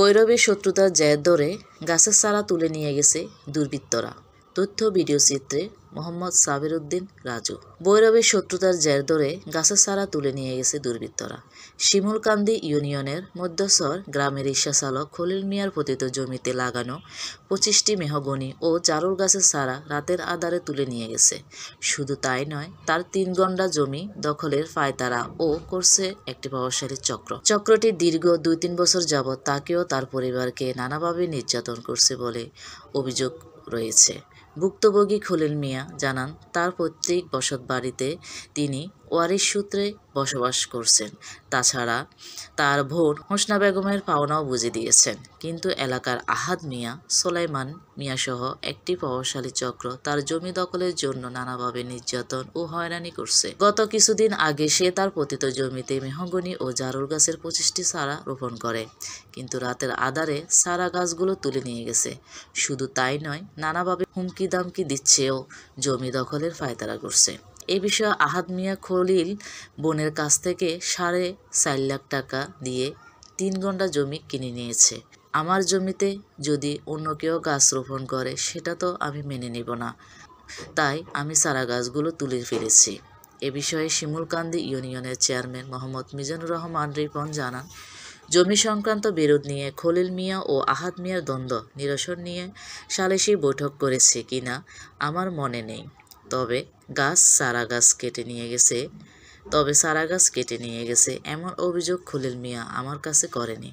ভৈরবের শত্রুতার জের ধরে গাছের চারা তুলে নিয়ে গেছে দুর্বৃত্তরা তথ্য ভিডিও চিত্রে মোহাম্মদ সাবিরুদ্দিন রাজু বৈরবের শত্রুতার জের ধরে গাছের সারা তুলে নিয়ে গেছে দুর্বৃত্তরা শিমুলকান্দি ইউনিয়নের মধ্যসর গ্রামের চালক খলিল মিয়ার পতিত জমিতে লাগানো পঁচিশটি মেহগনি ও চারুল গাছের সারা রাতের আধারে তুলে নিয়ে গেছে শুধু তাই নয় তার তিন গন্ডা জমি দখলের ফায়তারা ও করছে একটি প্রভাবশালী চক্র চক্রটি দীর্ঘ দুই তিন বছর যাবৎ তাকেও তার পরিবারকে নানাভাবে নির্যাতন করছে বলে অভিযোগ রয়েছে ভুক্তভোগী খলিল মিয়া জানান তার পৈতৃক বাড়িতে তিনি ওয়ারিশ সূত্রে বসবাস করছেন তাছাড়া তার ভোট হোসনা বেগমের পাওনাও বুঝে দিয়েছেন কিন্তু এলাকার আহাদ মিয়া সোলাইমান মিয়াসহ একটি প্রভাবশালী চক্র তার জমি দখলের জন্য নানাভাবে নির্যাতন ও হয়রানি করছে গত কিছুদিন আগে সে তার পতিত জমিতে মেহগনি ও জারুর গাছের পঁচিশটি সারা রোপণ করে কিন্তু রাতের আধারে সারা গাছগুলো তুলে নিয়ে গেছে শুধু তাই নয় নানাভাবে হুমকি দামকি দিচ্ছেও জমি দখলের ফায়তারা করছে এ বিষয়ে আহাদ মিয়া খলিল বোনের কাছ থেকে সাড়ে চার লাখ টাকা দিয়ে তিন ঘন্টা জমি কিনে নিয়েছে আমার জমিতে যদি অন্য কেউ গাছ রোপণ করে সেটা তো আমি মেনে নেব না তাই আমি সারা গাছগুলো তুলে ফেলেছি এ বিষয়ে শিমুলকান্দি ইউনিয়নের চেয়ারম্যান মোহাম্মদ মিজানুর রহমান রিপন জানান জমি সংক্রান্ত বিরোধ নিয়ে খলিল মিয়া ও আহাদ মিয়ার দ্বন্দ্ব নিরসন নিয়ে সালেসি বৈঠক করেছে কিনা আমার মনে নেই তবে গাছ সারা গাছ কেটে নিয়ে গেছে তবে সারা গাছ কেটে নিয়ে গেছে এমন অভিযোগ খুলিল মিয়া আমার কাছে করেনি